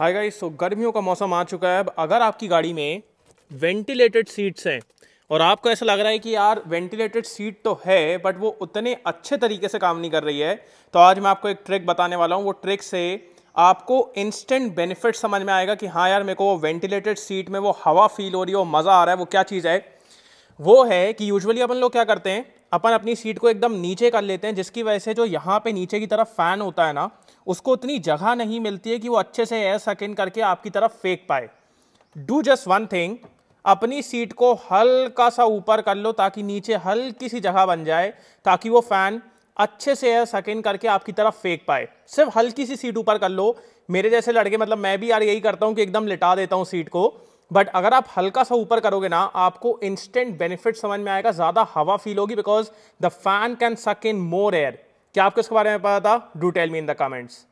hi guys so तो गर्मियों का मौसम आ चुका है अब अगर आपकी गाड़ी में वेंटिलेटेड सीट्स हैं और आपको ऐसा लग रहा है कि यार वेंटिलेटेड सीट तो है बट वो उतने अच्छे तरीके से काम नहीं कर रही है तो आज मैं आपको एक ट्रिक बताने वाला हूँ वो ट्रिक से आपको इंस्टेंट बेनिफिट समझ में आएगा कि हाँ यार मेरे को वो वेंटिलेटेड सीट में वो हवा फील हो रही है वो मज़ा आ रहा है वो क्या चीज़ है वो है कि यूजुअली अपन लोग क्या करते हैं अपन अपनी सीट को एकदम नीचे कर लेते हैं जिसकी वजह से जो यहाँ पे नीचे की तरफ फ़ैन होता है ना उसको उतनी जगह नहीं मिलती है कि वो अच्छे से एयर सकिन करके आपकी तरफ फेंक पाए डू जस्ट वन थिंग अपनी सीट को हल्का सा ऊपर कर लो ताकि नीचे हल्की सी जगह बन जाए ताकि वो फ़ैन अच्छे से एयर सकिन करके आपकी तरफ फेंक पाए सिर्फ हल्की सी सीट ऊपर कर लो मेरे जैसे लड़के मतलब मैं भी यार यही करता हूँ कि एकदम लिटा देता हूँ सीट को बट अगर आप हल्का सा ऊपर करोगे ना आपको इंस्टेंट बेनिफिट समझ में आएगा ज़्यादा हवा फील होगी बिकॉज द फैन कैन सक इन मोर एयर क्या आपको इसके बारे में पता था do tell me in the comments